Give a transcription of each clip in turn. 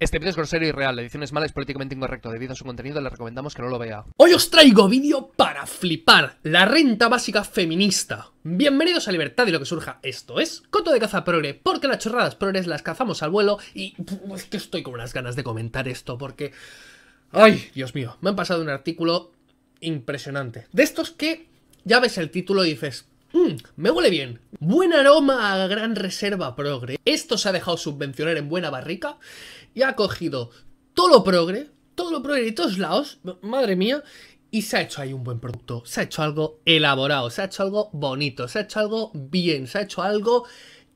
Este vídeo es grosero y real, la edición es mala, es políticamente incorrecto. Debido a su contenido, le recomendamos que no lo vea. Hoy os traigo vídeo para flipar, la renta básica feminista. Bienvenidos a Libertad y lo que surja, esto es Coto de Caza Progre, porque las chorradas progres las cazamos al vuelo y... es que estoy con unas ganas de comentar esto, porque... Ay, Dios mío, me han pasado un artículo impresionante. De estos que ya ves el título y dices, Mmm, me huele bien. Buen aroma a gran reserva progre. ¿Esto se ha dejado subvencionar en buena barrica? y ha cogido todo lo progre, todo lo progre de todos lados, madre mía, y se ha hecho ahí un buen producto, se ha hecho algo elaborado, se ha hecho algo bonito, se ha hecho algo bien, se ha hecho algo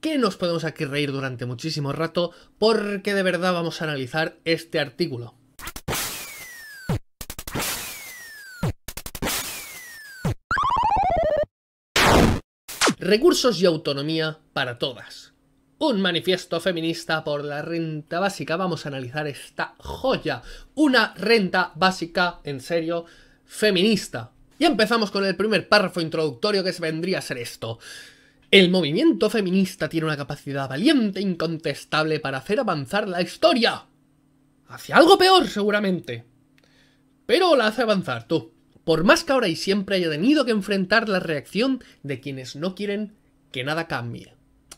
que nos podemos aquí reír durante muchísimo rato porque de verdad vamos a analizar este artículo. Recursos y autonomía para todas un manifiesto feminista por la renta básica. Vamos a analizar esta joya. Una renta básica, en serio, feminista. Y empezamos con el primer párrafo introductorio que vendría a ser esto. El movimiento feminista tiene una capacidad valiente e incontestable para hacer avanzar la historia. Hacia algo peor, seguramente. Pero la hace avanzar tú. Por más que ahora y siempre haya tenido que enfrentar la reacción de quienes no quieren que nada cambie.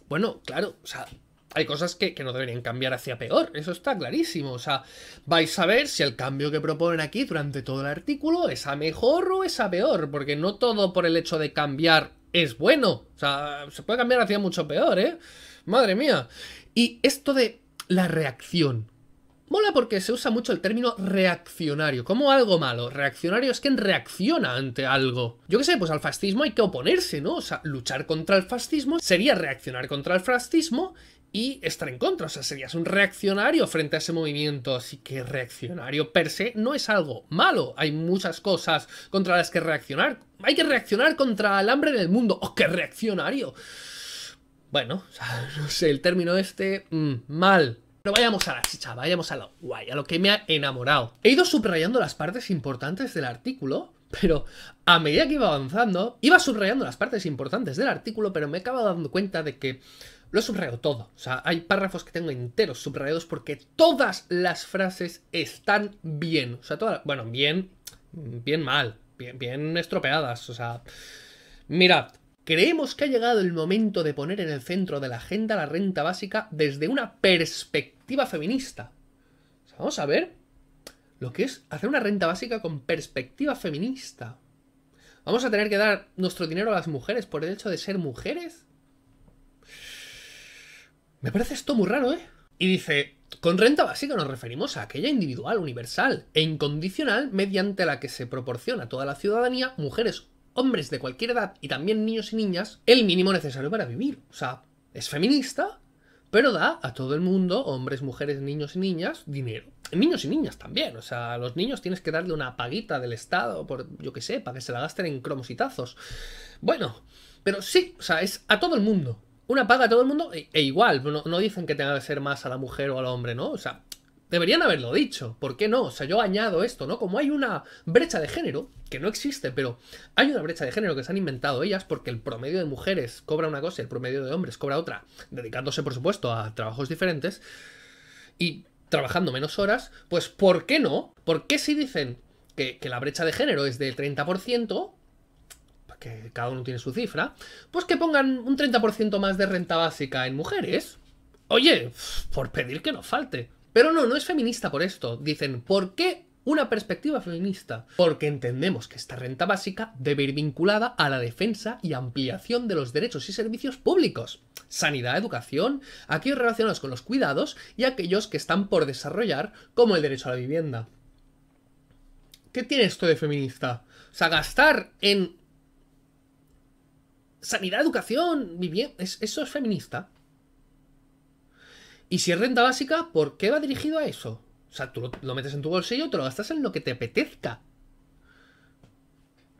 Bueno, claro, o sea, hay cosas que, no deberían cambiar hacia peor, eso está clarísimo. O sea, vais a ver si el cambio que proponen aquí durante todo el artículo es a mejor o es a peor, porque no todo por el hecho de cambiar es bueno. O sea, se puede cambiar hacia mucho peor, ¿eh? Madre mía. Y esto de la reacción, Mola porque se usa mucho el término reaccionario, como algo malo. Reaccionario es quien reacciona ante algo. Yo qué sé, pues al fascismo hay que oponerse, ¿no? O sea, luchar contra el fascismo sería reaccionar contra el fascismo y estar en contra. O sea, serías un reaccionario frente a ese movimiento. Así que reaccionario per se no es algo malo. Hay muchas cosas contra las que reaccionar. Hay que reaccionar contra el hambre en el mundo. ¡Oh, qué reaccionario! Bueno, no sé, el término este, mm, mal, pero vayamos a la chicha, vayamos a lo guay, a lo que me ha enamorado. He ido subrayando las partes importantes del artículo, pero a medida que iba avanzando, iba subrayando las partes importantes del artículo, pero me he acabado dando cuenta de que lo he subrayado todo. O sea, hay párrafos que tengo enteros subrayados porque todas las frases están bien. O sea, todas, bueno, bien, bien mal, bien, bien estropeadas. O sea, mirad, creemos que ha llegado el momento de poner en el centro de la agenda la renta básica desde una perspectiva feminista. vamos a ver lo que es hacer una renta básica con perspectiva feminista. ¿Vamos a tener que dar nuestro dinero a las mujeres por el hecho de ser mujeres? Me parece esto muy raro, ¿eh? Y dice, con renta básica nos referimos a aquella individual, universal e incondicional mediante la que se proporciona a toda la ciudadanía, mujeres hombres de cualquier edad y también niños y niñas el mínimo necesario para vivir. O sea, es feminista, pero da a todo el mundo, hombres, mujeres, niños y niñas, dinero. Niños y niñas también, o sea, a los niños tienes que darle una paguita del Estado, por yo que sé, para que se la gasten en cromos y tazos. Bueno, pero sí, o sea, es a todo el mundo. Una paga a todo el mundo e, e, igual, no, no, dicen que tenga que ser más a la mujer o al hombre, ¿no? O sea, Deberían haberlo dicho, ¿por qué no? O sea, yo añado esto, ¿no? Como hay una brecha de género, que no existe, pero hay una brecha de género que se han inventado ellas porque el promedio de mujeres cobra una cosa y el promedio de hombres cobra otra, dedicándose, por supuesto, a trabajos diferentes y trabajando menos horas, pues ¿por qué no? ¿Por qué si dicen que, la brecha de género es del 30%? que cada uno tiene su cifra, pues que pongan un 30% más de renta básica en mujeres. Oye, por pedir que no falte. Pero no, no es feminista por esto. Dicen, ¿por qué una perspectiva feminista? Porque entendemos que esta renta básica debe ir vinculada a la defensa y ampliación de los derechos y servicios públicos. Sanidad, educación, aquellos relacionados con los cuidados y aquellos que están por desarrollar, como el derecho a la vivienda. ¿Qué tiene esto de feminista? O sea, gastar en sanidad, educación, vivienda... ¿Eso es feminista? Y si es renta básica, ¿por qué va dirigido a eso? O sea, tú lo, metes en tu bolsillo, te lo gastas en lo que te apetezca.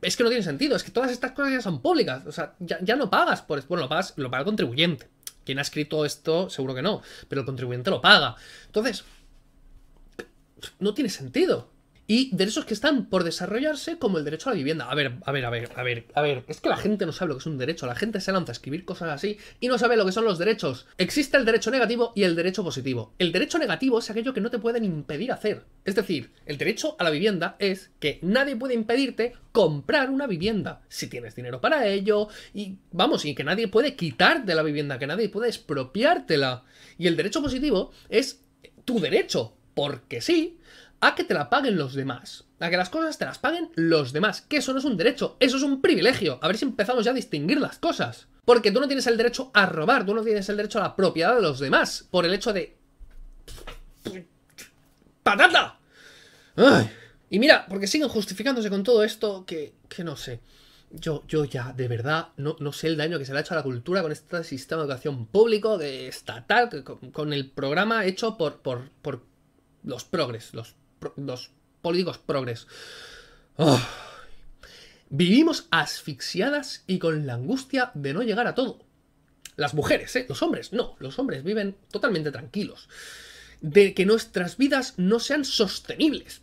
Es que no tiene sentido, es que todas estas cosas ya son públicas. O sea, ya, no pagas por. Bueno, lo, lo paga el contribuyente. Quien ha escrito esto, seguro que no, pero el contribuyente lo paga. Entonces, no tiene sentido y derechos que están por desarrollarse como el derecho a la vivienda. A ver, a ver, a ver, a ver, a ver, es que la gente no sabe lo que es un derecho, la gente se lanza a escribir cosas así y no sabe lo que son los derechos. Existe el derecho negativo y el derecho positivo. El derecho negativo es aquello que no te pueden impedir hacer. Es decir, el derecho a la vivienda es que nadie puede impedirte comprar una vivienda si tienes dinero para ello y vamos, y que nadie puede quitarte la vivienda, que nadie puede expropiártela. Y el derecho positivo es tu derecho, porque sí, a que te la paguen los demás. A que las cosas te las paguen los demás. Que eso no es un derecho, eso es un privilegio. A ver si empezamos ya a distinguir las cosas. Porque tú no tienes el derecho a robar, tú no tienes el derecho a la propiedad de los demás. Por el hecho de... ¡Patata! ¡Ay! Y mira, porque siguen justificándose con todo esto que, que no sé. Yo, yo ya, de verdad, no, sé el daño que se le ha hecho a la cultura con este sistema de educación público, de estatal, con, el programa hecho por, por, por los progres, los los políticos progres. Vivimos asfixiadas y con la angustia de no llegar a todo. Las mujeres, ¿eh? Los hombres, no. Los hombres viven totalmente tranquilos. De que nuestras vidas no sean sostenibles.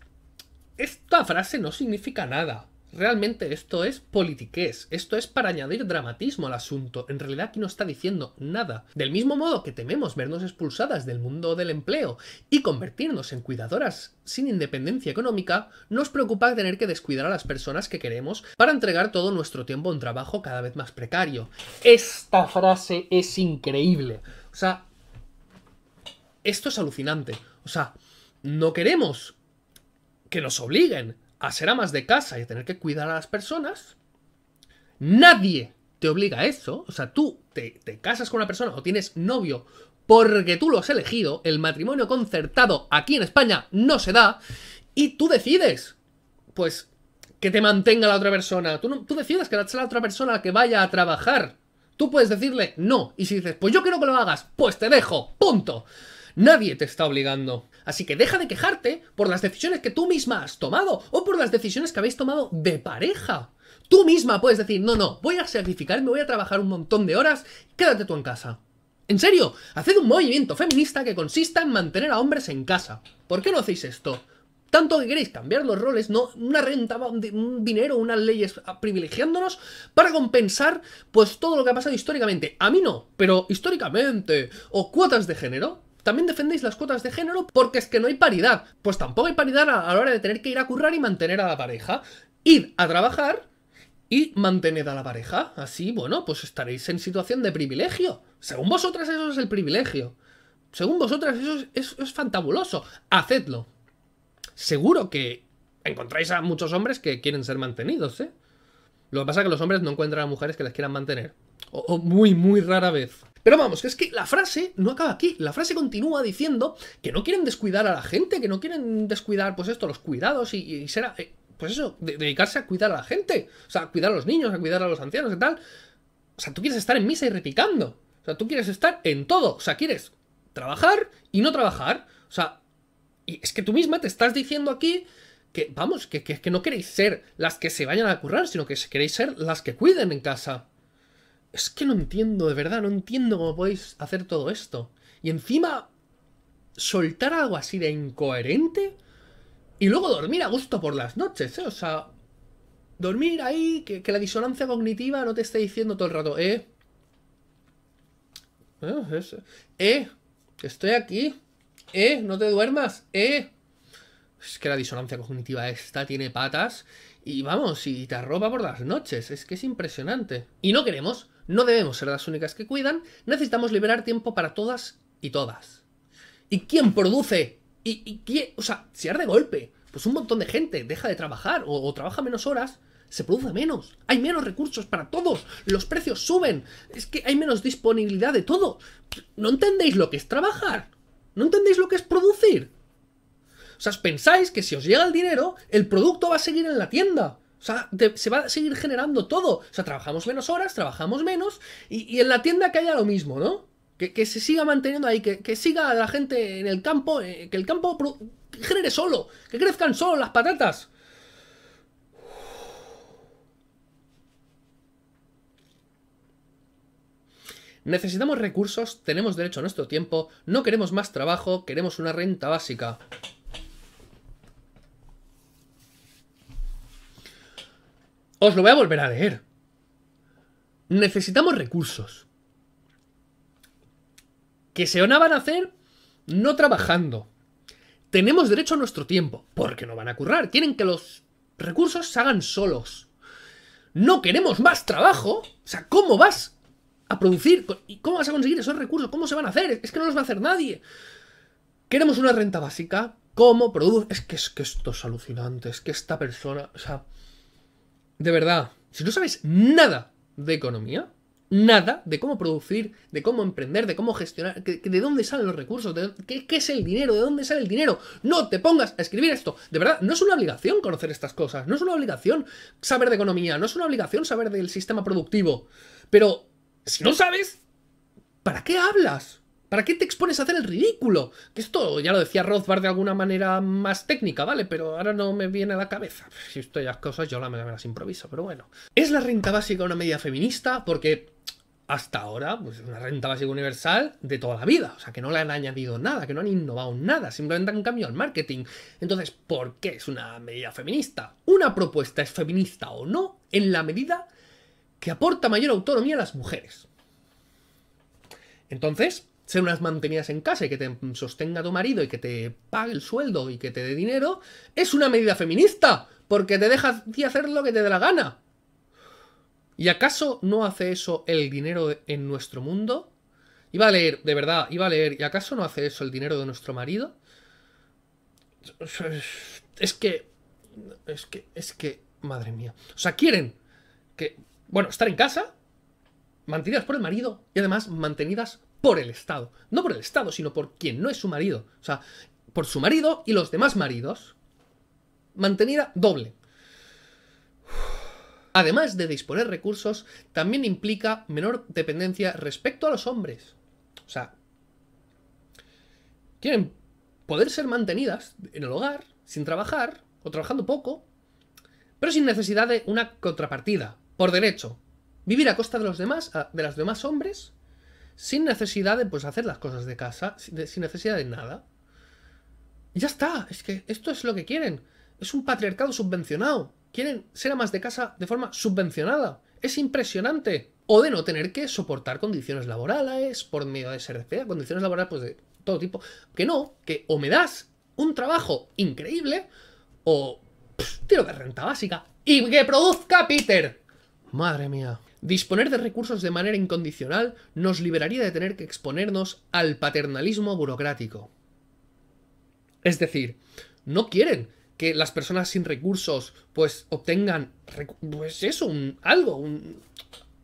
Esta frase no significa nada. Realmente esto es politiqués, esto es para añadir dramatismo al asunto, en realidad aquí no está diciendo nada. Del mismo modo que tememos vernos expulsadas del mundo del empleo y convertirnos en cuidadoras sin independencia económica, nos preocupa tener que descuidar a las personas que queremos para entregar todo nuestro tiempo a un trabajo cada vez más precario. Esta frase es increíble. O sea, esto es alucinante. O sea, no queremos que nos obliguen, a ser amas de casa y a tener que cuidar a las personas, nadie te obliga a eso. O sea, tú te, casas con una persona o tienes novio porque tú lo has elegido, el matrimonio concertado aquí en España no se da, y tú decides, pues, que te mantenga la otra persona. Tú, no, tú decides que la otra persona que vaya a trabajar. Tú puedes decirle no, y si dices, pues yo quiero que lo hagas, pues te dejo, punto. Nadie te está obligando. Así que deja de quejarte por las decisiones que tú misma has tomado o por las decisiones que habéis tomado de pareja. Tú misma puedes decir, no, no, voy a sacrificarme, voy a trabajar un montón de horas, quédate tú en casa. En serio, haced un movimiento feminista que consista en mantener a hombres en casa. ¿Por qué no hacéis esto? Tanto que queréis cambiar los roles, no una renta, un dinero, unas leyes ah, privilegiándonos para compensar pues todo lo que ha pasado históricamente. A mí no, pero históricamente. O cuotas de género. También defendéis las cuotas de género porque es que no hay paridad. Pues tampoco hay paridad a, la hora de tener que ir a currar y mantener a la pareja. Id a trabajar y mantened a la pareja. Así, bueno, pues estaréis en situación de privilegio. Según vosotras eso es el privilegio. Según vosotras eso es, fantabuloso. Hacedlo. Seguro que encontráis a muchos hombres que quieren ser mantenidos, ¿eh? Lo que pasa es que los hombres no encuentran a mujeres que les quieran mantener. o muy, muy rara vez. Pero vamos, que es que la frase no acaba aquí. La frase continúa diciendo que no quieren descuidar a la gente, que no quieren descuidar, pues esto, los cuidados y, será. Eh, pues eso, dedicarse a cuidar a la gente. O sea, a cuidar a los niños, a cuidar a los ancianos y tal. O sea, tú quieres estar en misa y repicando. O sea, tú quieres estar en todo. O sea, quieres trabajar y no trabajar. O sea, y es que tú misma te estás diciendo aquí que, vamos, que, que, que no queréis ser las que se vayan a currar, sino que queréis ser las que cuiden en casa. Es que no entiendo, de verdad, no entiendo cómo podéis hacer todo esto. Y encima, soltar algo así de incoherente y luego dormir a gusto por las noches, ¿eh? O sea, dormir ahí, que, la disonancia cognitiva no te esté diciendo todo el rato, eh. Eh, eh, estoy aquí. Eh, no te duermas. Eh. Es que la disonancia cognitiva esta tiene patas y vamos, y te arropa por las noches. Es que es impresionante. Y no queremos no debemos ser las únicas que cuidan, necesitamos liberar tiempo para todas y todas. ¿Y quién produce? ¿Y, quién? O sea, si de golpe, pues un montón de gente deja de trabajar o, o trabaja menos horas, se produce menos. Hay menos recursos para todos. Los precios suben. Es que hay menos disponibilidad de todo. No entendéis lo que es trabajar. No entendéis lo que es producir. O sea, pensáis que si os llega el dinero, el producto va a seguir en la tienda. O sea, se va a seguir generando todo. O sea, trabajamos menos horas, trabajamos menos y, en la tienda que haya lo mismo, ¿no? Que, se siga manteniendo ahí, que, siga la gente en el campo, eh, que el campo genere solo, que crezcan solo las patatas. Necesitamos recursos, tenemos derecho a nuestro tiempo, no queremos más trabajo, queremos una renta básica. Os lo voy a volver a leer. Necesitamos recursos. Que se van a hacer no trabajando. Tenemos derecho a nuestro tiempo, porque no van a currar. Quieren que los recursos se hagan solos. No queremos más trabajo. O sea, ¿cómo vas a producir? ¿Y cómo vas a conseguir esos recursos? ¿Cómo se van a hacer? Es que no los va a hacer nadie. Queremos una renta básica. ¿Cómo produce? Es que, es que esto es alucinante. Es que esta persona. O sea de verdad, si no sabes nada de economía, nada de cómo producir, de cómo emprender, de cómo gestionar, de, dónde salen los recursos, de qué, es el dinero, de dónde sale el dinero. No te pongas a escribir esto. De verdad, no es una obligación conocer estas cosas, no es una obligación saber de economía, no es una obligación saber del sistema productivo. Pero si no sabes, ¿para qué hablas? ¿Para qué te expones a hacer el ridículo? Que esto ya lo decía Rothbard de alguna manera más técnica, ¿vale? Pero ahora no me viene a la cabeza. Si esto las cosas yo me las improviso, pero bueno. ¿Es la renta básica una medida feminista? Porque hasta ahora, pues una renta básica universal de toda la vida. O sea, que no le han añadido nada, que no han innovado nada, simplemente han cambiado el marketing. Entonces, ¿por qué es una medida feminista? Una propuesta es feminista o no en la medida que aporta mayor autonomía a las mujeres. Entonces, ser unas mantenidas en casa y que te sostenga tu marido y que te pague el sueldo y que te dé dinero, es una medida feminista, porque te deja de hacer lo que te dé la gana. ¿Y acaso no hace eso el dinero en nuestro mundo? Iba a leer, de verdad, iba a leer, ¿y acaso no hace eso el dinero de nuestro marido? Es que, es que, es que, madre mía. O sea, quieren que, bueno, estar en casa, mantenidas por el marido y además mantenidas por el Estado. No por el Estado, sino por quien no es su marido. O sea, por su marido y los demás maridos. Mantenida doble. Además de disponer recursos, también implica menor dependencia respecto a los hombres. O sea, quieren poder ser mantenidas en el hogar, sin trabajar, o trabajando poco, pero sin necesidad de una contrapartida, por derecho. Vivir a costa de los demás, de los demás hombres, sin necesidad de pues, hacer las cosas de casa, sin, necesidad de nada. Ya está, es que esto es lo que quieren. Es un patriarcado subvencionado. Quieren ser amas de casa de forma subvencionada. Es impresionante. O de no tener que soportar condiciones laborales por medio de fea, condiciones laborales pues de todo tipo. Que no, que o me das un trabajo increíble o tiro de renta básica y que produzca Peter. Madre mía. Disponer de recursos de manera incondicional nos liberaría de tener que exponernos al paternalismo burocrático. Es decir, no quieren que las personas sin recursos pues obtengan pues eso, un, algo, un,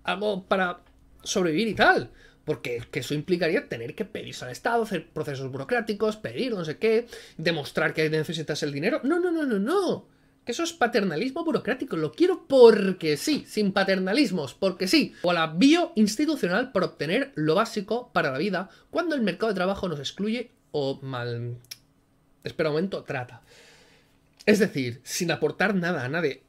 algo para sobrevivir y tal. Porque eso implicaría tener que pedirse al Estado, hacer procesos burocráticos, pedir no sé qué, demostrar que necesitas el dinero. No, no, no, no, no eso es paternalismo burocrático. Lo quiero porque sí, sin paternalismos, porque sí. O la bio institucional para obtener lo básico para la vida cuando el mercado de trabajo nos excluye o mal. Espera un momento, trata. Es decir, sin aportar nada a nadie.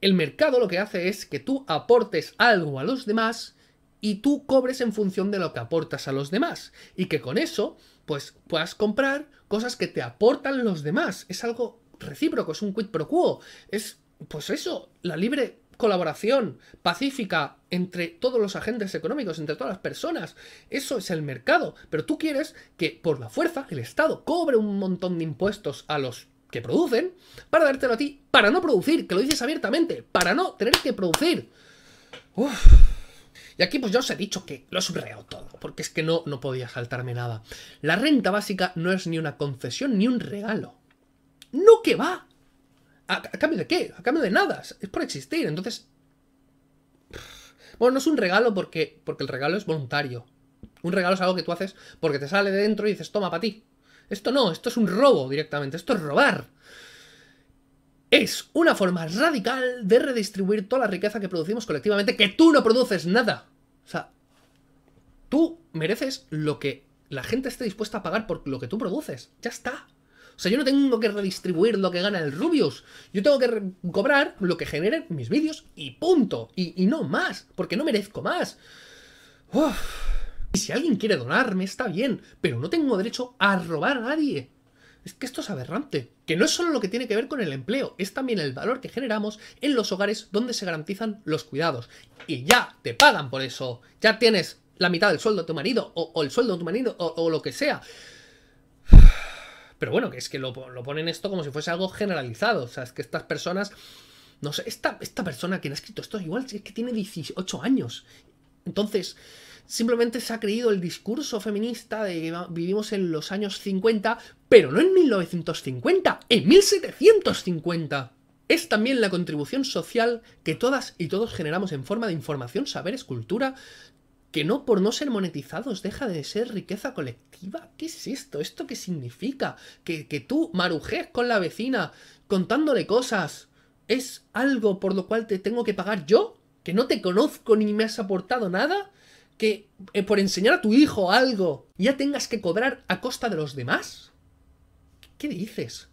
El mercado lo que hace es que tú aportes algo a los demás y tú cobres en función de lo que aportas a los demás. Y que con eso, pues puedas comprar cosas que te aportan los demás. Es algo recíproco, es un quid pro quo. Es, pues eso, la libre colaboración pacífica entre todos los agentes económicos, entre todas las personas. Eso es el mercado. Pero tú quieres que por la fuerza el Estado cobre un montón de impuestos a los que producen para dártelo a ti, para no producir, que lo dices abiertamente, para no tener que producir. Y aquí pues ya os he dicho que lo he subrayado todo, porque es que no, no podía saltarme nada. La renta básica no es ni una concesión ni un regalo. No que va. ¿A, cambio de qué? A cambio de nada. Es por existir. Entonces... Bueno, no es un regalo porque, porque el regalo es voluntario. Un regalo es algo que tú haces porque te sale de dentro y dices, toma para ti. Esto no, esto es un robo directamente, esto es robar. Es una forma radical de redistribuir toda la riqueza que producimos colectivamente, que tú no produces nada. O sea, tú mereces lo que la gente esté dispuesta a pagar por lo que tú produces. Ya está. O sea, yo no tengo que redistribuir lo que gana el Rubius. Yo tengo que cobrar lo que generen mis vídeos y punto. Y, no más, porque no merezco más. Y si alguien quiere donarme, está bien, pero no tengo derecho a robar a nadie. Es que esto es aberrante. Que no es solo lo que tiene que ver con el empleo, es también el valor que generamos en los hogares donde se garantizan los cuidados. Y ya te pagan por eso. Ya tienes la mitad del sueldo de tu marido, o, el sueldo de tu marido, o lo que sea. Pero bueno, que es que lo, ponen esto como si fuese algo generalizado. O sea, es que estas personas. No sé, esta, esta persona quien ha escrito esto, igual es que tiene 18 años. Entonces, simplemente se ha creído el discurso feminista de que vivimos en los años 50, pero no en 1950, en 1750. Es también la contribución social que todas y todos generamos en forma de información, saberes, cultura, que no por no ser monetizados deja de ser riqueza colectiva. ¿Qué es esto? ¿Esto qué significa? Que, tú marujes con la vecina contándole cosas. ¿Es algo por lo cual te tengo que pagar yo? ¿Que no te conozco ni me has aportado nada? ¿Que eh, por enseñar a tu hijo algo ya tengas que cobrar a costa de los demás? ¿Qué dices?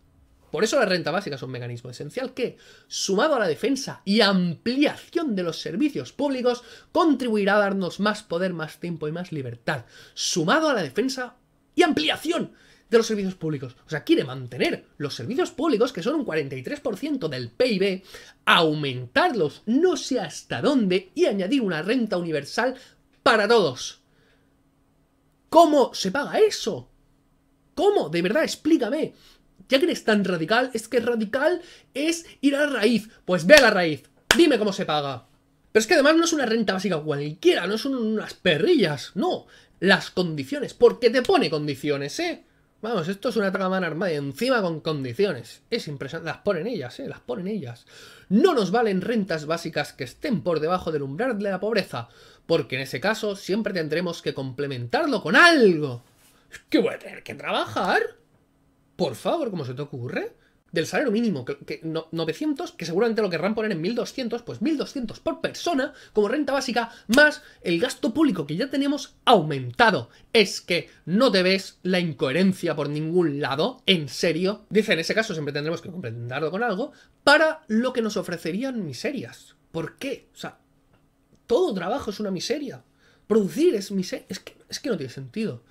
Por eso la renta básica es un mecanismo esencial que, sumado a la defensa y ampliación de los servicios públicos, contribuirá a darnos más poder, más tiempo y más libertad. Sumado a la defensa y ampliación de los servicios públicos. O sea, quiere mantener los servicios públicos, que son un 43% del PIB, aumentarlos no sé hasta dónde y añadir una renta universal para todos. ¿Cómo se paga eso? ¿Cómo? De verdad, explícame. Ya que eres tan radical, es que radical es ir a la raíz. Pues ve a la raíz. Dime cómo se paga. Pero es que además no es una renta básica cualquiera, no son unas perrillas, no. Las condiciones, porque te pone condiciones, ¿eh? Vamos, esto es una trama armada y encima con condiciones. Es impresionante, las ponen ellas, ¿eh? Las ponen ellas. No nos valen rentas básicas que estén por debajo del umbral de la pobreza, porque en ese caso siempre tendremos que complementarlo con algo. ¿Es que voy a tener que trabajar? por favor, ¿cómo se te ocurre, del salario mínimo, que, 900, que seguramente lo querrán poner en 1200, pues 1200 por persona como renta básica, más el gasto público que ya tenemos aumentado. Es que no te ves la incoherencia por ningún lado, en serio. Dice, en ese caso siempre tendremos que comprenderlo con algo, para lo que nos ofrecerían miserias. ¿Por qué? O sea, todo trabajo es una miseria. Producir es miseria. Es que, es que no tiene sentido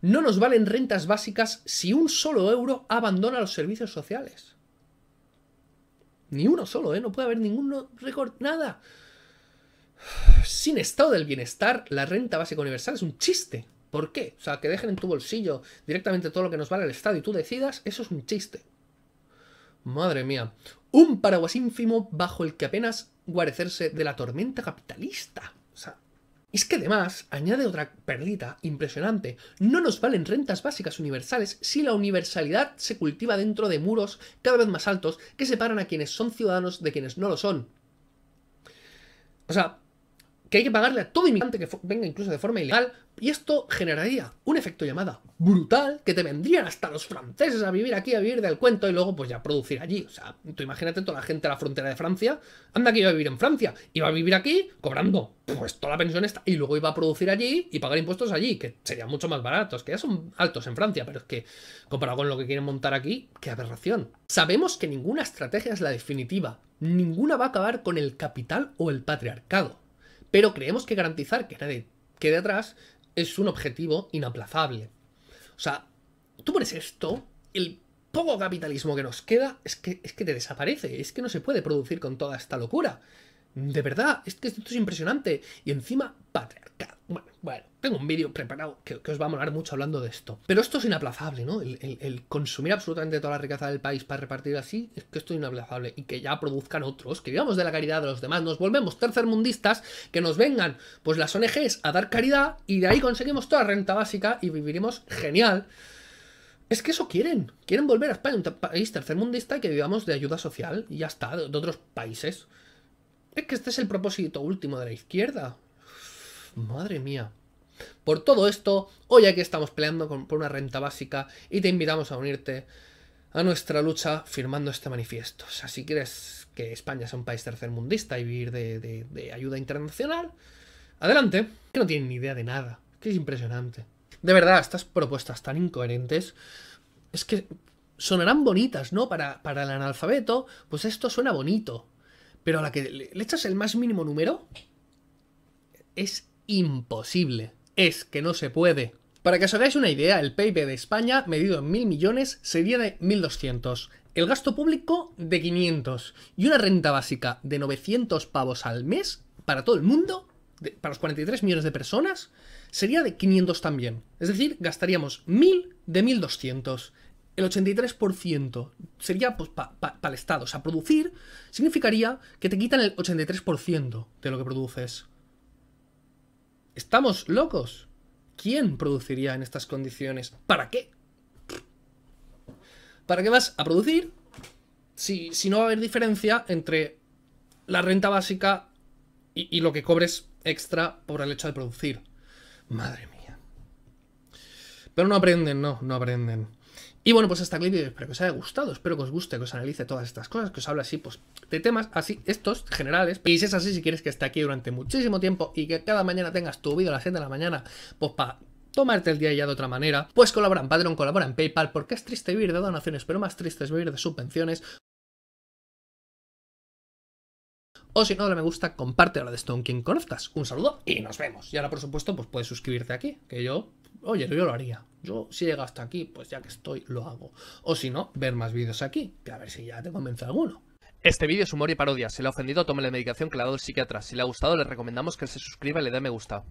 no nos valen rentas básicas si un solo euro abandona los servicios sociales. Ni uno solo, ¿eh? No puede haber ningún récord, nada. Sin estado del bienestar, la renta básica universal es un chiste. ¿Por qué? O sea, que dejen en tu bolsillo directamente todo lo que nos vale el Estado y tú decidas, eso es un chiste. Madre mía. Un paraguas ínfimo bajo el que apenas guarecerse de la tormenta capitalista. Y Es que además, añade otra perlita impresionante, no nos valen rentas básicas universales si la universalidad se cultiva dentro de muros cada vez más altos que separan a quienes son ciudadanos de quienes no lo son. O sea, que hay que pagarle a todo inmigrante que venga incluso de forma ilegal, y esto generaría un efecto llamada brutal que te vendrían hasta los franceses a vivir aquí, a vivir del cuento y luego pues ya producir allí. O sea, tú imagínate toda la gente a la frontera de Francia, anda que iba a vivir en Francia, va a vivir aquí cobrando pues toda la pensión esta y luego iba a producir allí y pagar impuestos allí, que serían mucho más baratos, que ya son altos en Francia, pero es que comparado con lo que quieren montar aquí, qué aberración. Sabemos que ninguna estrategia es la definitiva, ninguna va a acabar con el capital o el patriarcado pero creemos que garantizar que nadie quede atrás es un objetivo inaplazable. O sea, tú pones esto, el poco capitalismo que nos queda es que, es que te desaparece, es que no se puede producir con toda esta locura. De verdad, es que esto es impresionante. Y encima, patriarca bueno, bueno, tengo un vídeo preparado que, os va a molar mucho hablando de esto. Pero esto es inaplazable, ¿no? El, consumir absolutamente toda la riqueza del país para repartir así, es que esto es inaplazable. Y que ya produzcan otros, que vivamos de la caridad de los demás, nos volvemos tercermundistas, que nos vengan pues las ONGs a dar caridad y de ahí conseguimos toda la renta básica y viviremos genial. Es que eso quieren. Quieren volver a España, un país tercermundista y que vivamos de ayuda social y ya está, de otros países. Es que este es el propósito último de la izquierda. Madre mía. Por todo esto, hoy aquí estamos peleando por una renta básica y te invitamos a unirte a nuestra lucha firmando este manifiesto. O sea, si quieres que España sea un país tercermundista y vivir de, ayuda internacional, adelante, que no tienen ni idea de nada. Que es impresionante. De verdad, estas propuestas tan incoherentes es que sonarán bonitas, ¿no? Para, para el analfabeto, pues esto suena bonito. Pero a la que le echas el más mínimo número, es imposible. Es que no se puede. Para que os hagáis una idea, el PIB de España, medido en mil millones, sería de 1.200, el gasto público de 500 y una renta básica de 900 pavos al mes para todo el mundo, para los 43 millones de personas, sería de 500 también. Es decir, gastaríamos 1.000 de 1.200. El 83% sería pues, para el Estado. O sea, producir significaría que te quitan el 83% de lo que produces. ¿Estamos locos? ¿Quién produciría en estas condiciones? ¿Para qué? ¿Para qué vas a producir si, si no va a haber diferencia entre la renta básica y lo que cobres extra por el hecho de producir? Madre mía. Pero no aprenden, no, no aprenden. Y bueno, pues hasta aquí el vídeo. Espero que os haya gustado, espero que os guste, que os analice todas estas cosas, que os hable así, pues, de temas así, estos, generales. Y si es así, si quieres que esté aquí durante muchísimo tiempo y que cada mañana tengas tu vídeo a las 7 de la mañana, pues para tomarte el día ya de otra manera, pues colabora en Patreon, colabora en PayPal, porque es triste vivir de donaciones, pero más triste es vivir de subvenciones. O si no, dale me gusta, comparte ahora de Stone King Conozcas. Un saludo y nos vemos. Y ahora, por supuesto, pues puedes suscribirte aquí, que yo, oye, yo lo haría. Yo, si llega hasta aquí, pues ya que estoy, lo hago. O si no, ver más vídeos aquí, que a ver si ya te convence alguno. Este vídeo es humor y parodia. Si le ha ofendido, tome la medicación que le ha dado el psiquiatra. Si le ha gustado, le recomendamos que se suscriba y le dé me gusta.